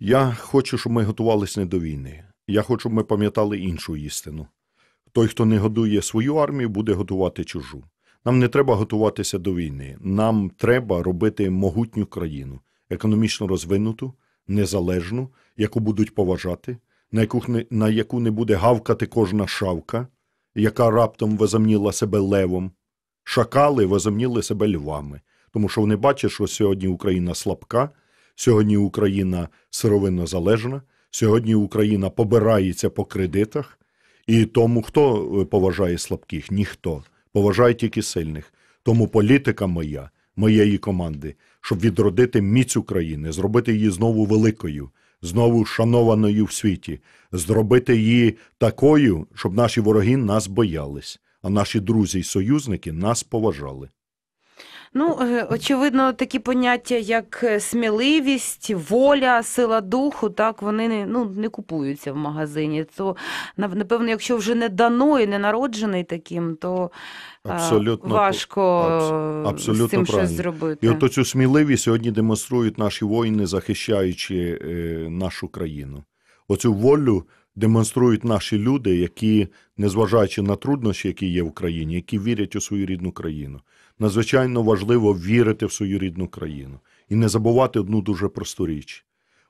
Я хочу, щоб ми готувалися не до війни. Я хочу, щоб ми пам'ятали іншу істину. Той, хто не годує свою армію, буде готувати чужу. Нам не треба готуватися до війни. Нам треба робити могутню країну, економічно розвинуту, незалежну, яку будуть поважати, на яку на яку не буде гавкати кожна шавка, яка раптом возомніла себе левом. Шакали возомніли себе львами, тому що вони бачать, що сьогодні Україна слабка. Сьогодні Україна сировинно залежна, сьогодні Україна побирається по кредитах, і тому хто е, поважає слабких? Ніхто поважає тільки сильних. Тому політика моя, моєї команди, щоб відродити міць України, зробити її знову великою, знову шанованою в світі, зробити її такою, щоб наші вороги нас боялись, а наші друзі й союзники нас поважали. Ну, е, очевидно, такі поняття, як е, сміливість, воля, сила духу, так вони не ну не купуються в магазині. То напевно, якщо вже не дано і не народжений таким, то е, абсолютно важко абсолютно з цим правильно. щось зробити. І от цю сміливість сьогодні демонструють наші воїни, захищаючи нашу країну. Оцю волю. Демонструють наші люди, які, незважаючи на труднощі, які є в країні, які вірять у свою рідну країну надзвичайно важливо вірити в свою рідну країну і не забувати одну дуже просту річ: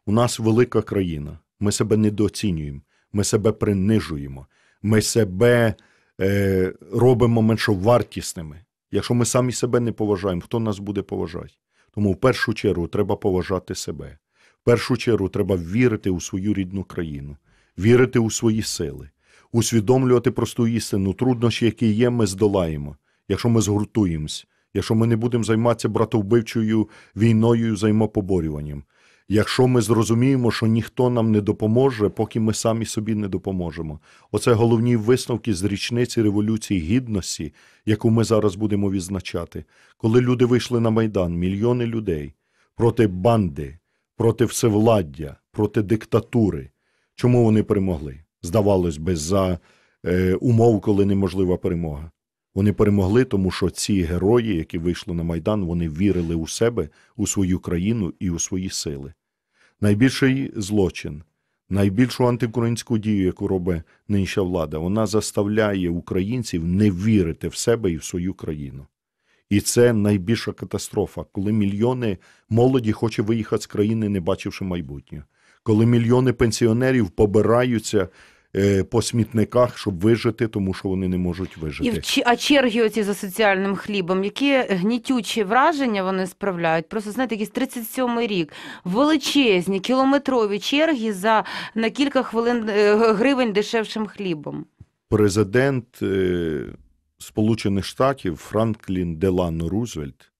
у нас велика країна, ми себе недооцінюємо, ми себе принижуємо, ми себе е, робимо меншовартісними. Якщо ми самі себе не поважаємо, хто нас буде поважати? Тому в першу чергу треба поважати себе. В першу чергу треба вірити у свою рідну країну, вірити у свої сили, усвідомлювати просту істину, труднощі, які є, ми здолаємо якщо ми згуртуємось, якщо ми не будемо займатися братовбивчою війною, взаємопоборюванням. Якщо ми зрозуміємо, що ніхто нам не допоможе, поки ми самі собі не допоможемо. Оце головні висновки з річниці Революції Гідності, яку ми зараз будемо відзначати. Коли люди вийшли на Майдан, мільйони людей проти банди, проти всевладдя, проти диктатури. Чому вони перемогли? Здавалось би, за е, умов, коли неможлива перемога. Вони перемогли, тому що ці герої, які вийшли на Майдан, вони вірили у себе, у свою країну і у свої сили. Найбільший злочин, найбільшу антиукраїнську дію, яку робить нинша влада, вона заставляє українців не вірити в себе і в свою країну. І це найбільша катастрофа, коли мільйони молоді хоче виїхати з країни, не бачивши майбутнього. Коли мільйони пенсіонерів побираються Е, по смітниках, щоб вижити, тому що вони не можуть вижити. І А черги оці за соціальним хлібом, які гнітючі враження вони справляють? Просто знаєте, якийсь 37-й рік величезні кілометрові черги за на кілька хвилин е, гривень дешевшим хлібом. Президент е, Сполучених Штатів Франклін Делано Рузвельт,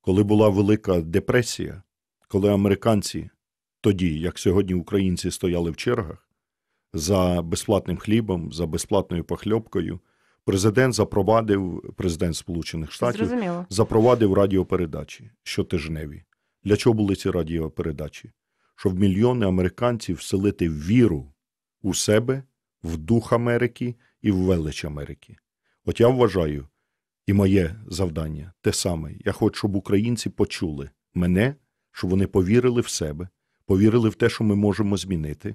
коли була Велика депресія, коли американці тоді, як сьогодні українці стояли в чергах за безплатним хлібом, за безплатною похльопкою. Президент запровадив, президент Сполучених Штатів Зрозуміло. запровадив радіопередачі щотижневі. Для чого були ці радіопередачі? Щоб мільйони американців вселити віру у себе, в дух Америки і в велич Америки. От я вважаю, і моє завдання те саме. Я хочу, щоб українці почули мене, щоб вони повірили в себе, повірили в те, що ми можемо змінити,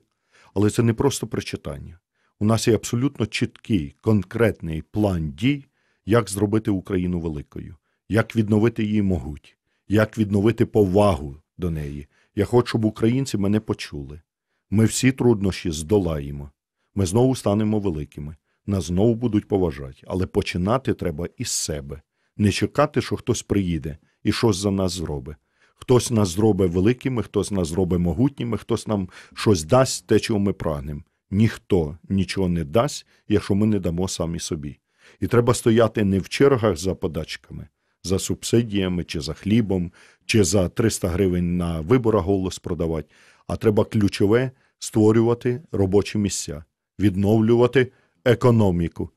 але це не просто прочитання. У нас є абсолютно чіткий конкретний план дій, як зробити Україну великою, як відновити її могуть, як відновити повагу до неї. Я хочу, щоб українці мене почули. Ми всі труднощі здолаємо. Ми знову станемо великими. Нас знову будуть поважати, але починати треба із себе, не чекати, що хтось приїде і щось за нас зробить. Хтось нас зробить великими, хтось нас зробить могутніми, хтось нам щось дасть, те, чого ми прагнемо. Ніхто нічого не дасть, якщо ми не дамо самі собі. І треба стояти не в чергах за подачками, за субсидіями, чи за хлібом, чи за 300 гривень на виборах голос продавати, а треба ключове створювати робочі місця, відновлювати економіку,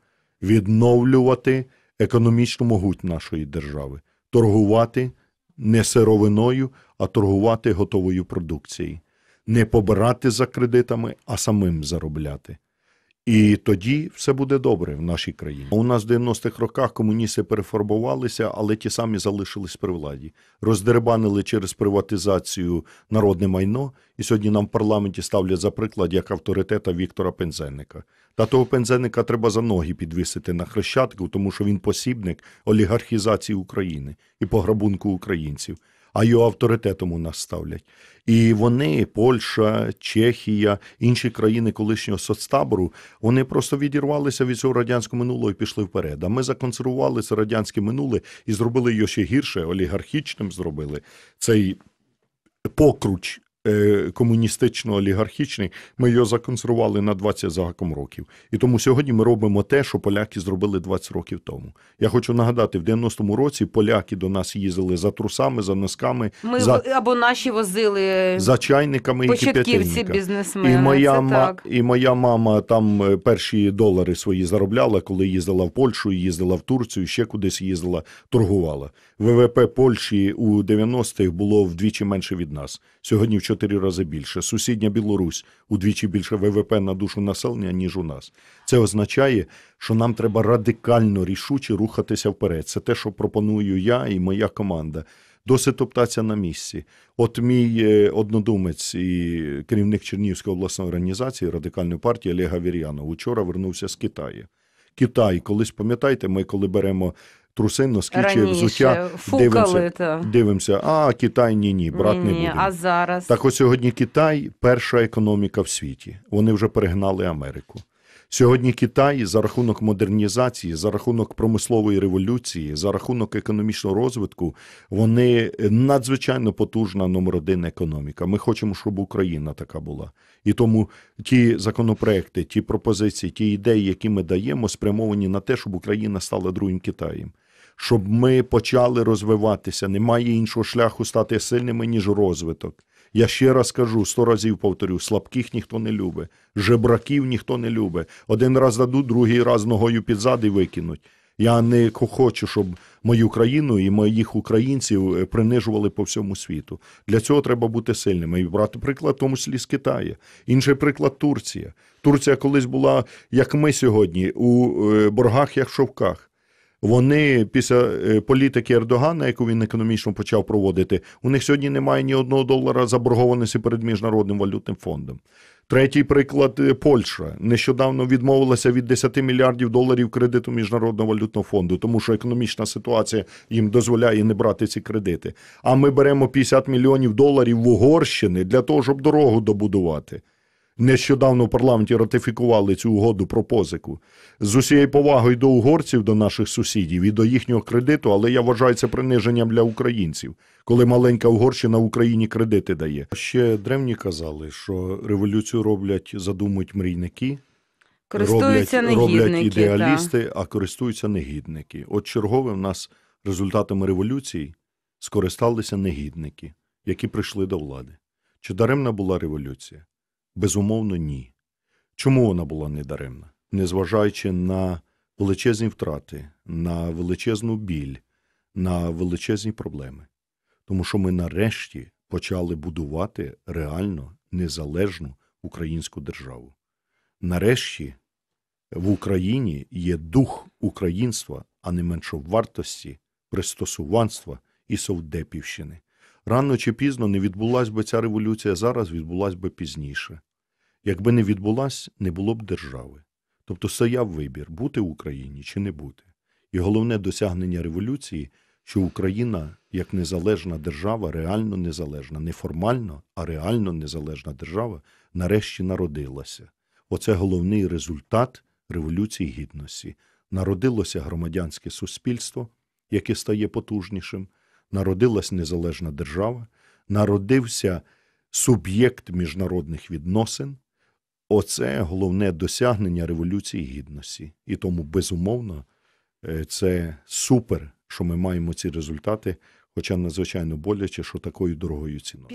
відновлювати економічну могуть нашої держави, торгувати не сировиною, а торгувати готовою продукцією, не побирати за кредитами, а самим заробляти. І тоді все буде добре в нашій країні. У нас в 90-х роках комуністи перефарбувалися, але ті самі залишились при владі, роздеребанили через приватизацію народне майно, і сьогодні нам в парламенті ставлять за приклад як авторитета Віктора Пензенника. Та того пензенника треба за ноги підвисити на хрещатку, тому що він посібник олігархізації України і пограбунку українців а його авторитетом у нас ставлять. І вони, Польща, Чехія, інші країни колишнього соцтабору, вони просто відірвалися від цього радянського минулого і пішли вперед. А ми законсервували це радянське минуле і зробили його ще гірше, олігархічним зробили цей покруч Е, комуністично-олігархічний. Ми його законсервували на 20 загаком років. І тому сьогодні ми робимо те, що поляки зробили 20 років тому. Я хочу нагадати: в 90-му році поляки до нас їздили за трусами, за носками. Ми за... або наші возили е, за чайниками і бізнесмени. І моя ма і моя мама там е, перші долари свої заробляла, коли їздила в Польщу, їздила в Турцію, ще кудись їздила, торгувала. ВВП Польщі у 90-х було вдвічі менше від нас. Сьогодні в чотири рази більше. Сусідня Білорусь удвічі більше ВВП на душу населення, ніж у нас. Це означає, що нам треба радикально рішуче рухатися вперед. Це те, що пропоную я і моя команда. Досить топтатися на місці. От мій е, однодумець і керівник Чернігівської обласної організації радикальної партії Олег Вір'янов учора вернувся з Китаю. Китай, колись пам'ятаєте, ми коли беремо труси, скільки взуття Фукали, дивимося. Дивимося, а Китай ні, ні, брат ні, не буде. А зараз так ось сьогодні Китай перша економіка в світі. Вони вже перегнали Америку. Сьогодні Китай за рахунок модернізації, за рахунок промислової революції, за рахунок економічного розвитку, вони надзвичайно потужна номер один економіка. Ми хочемо, щоб Україна така була. І тому ті законопроекти, ті пропозиції, ті ідеї, які ми даємо, спрямовані на те, щоб Україна стала другим Китаєм щоб ми почали розвиватися. Немає іншого шляху стати сильними, ніж розвиток. Я ще раз кажу, сто разів повторю: слабких ніхто не любить, жебраків ніхто не любить. Один раз дадуть, другий раз ногою підзади викинуть. Я не хочу, щоб мою країну і моїх українців е, принижували по всьому світу. Для цього треба бути сильними і брати приклад, в тому числі з Китаю. Інший приклад Турція. Турція колись була, як ми сьогодні, у е, боргах, як шовках. Вони після е, політики Ердогана, яку він економічно почав проводити, у них сьогодні немає ні одного долара заборгованості перед міжнародним валютним фондом. Третій приклад е, Польща нещодавно відмовилася від 10 мільярдів доларів кредиту міжнародного валютного фонду, тому що економічна ситуація їм дозволяє не брати ці кредити. А ми беремо 50 мільйонів доларів в Угорщини для того, щоб дорогу добудувати нещодавно в парламенті ратифікували цю угоду про позику з усією повагою до угорців, до наших сусідів і до їхнього кредиту, але я вважаю це приниженням для українців, коли маленька Угорщина Україні кредити дає. Ще древні казали, що революцію роблять, задумують мрійники. Користуються роблять, роблять ідеалісти, та. а користуються негідники. От чергове в нас результатами революції скористалися негідники, які прийшли до влади. Чи даремна була революція? Безумовно, ні. Чому вона була недаремна? Незважаючи на величезні втрати, на величезну біль, на величезні проблеми. Тому що ми нарешті почали будувати реально незалежну українську державу. Нарешті в Україні є дух українства, а не меншовартості, пристосуванства і совдепівщини. Рано чи пізно не відбулася би ця революція зараз, відбулася би пізніше. Якби не відбулась, не було б держави. Тобто стояв вибір, бути в Україні чи не бути. І головне досягнення революції, що Україна як незалежна держава, реально незалежна, не формально, а реально незалежна держава, нарешті народилася. Оце головний результат Революції Гідності. Народилося громадянське суспільство, яке стає потужнішим, народилась незалежна держава, народився суб'єкт міжнародних відносин. Оце головне досягнення Революції Гідності. І тому, безумовно, е, це супер, що ми маємо ці результати, хоча надзвичайно боляче, що такою дорогою ціною.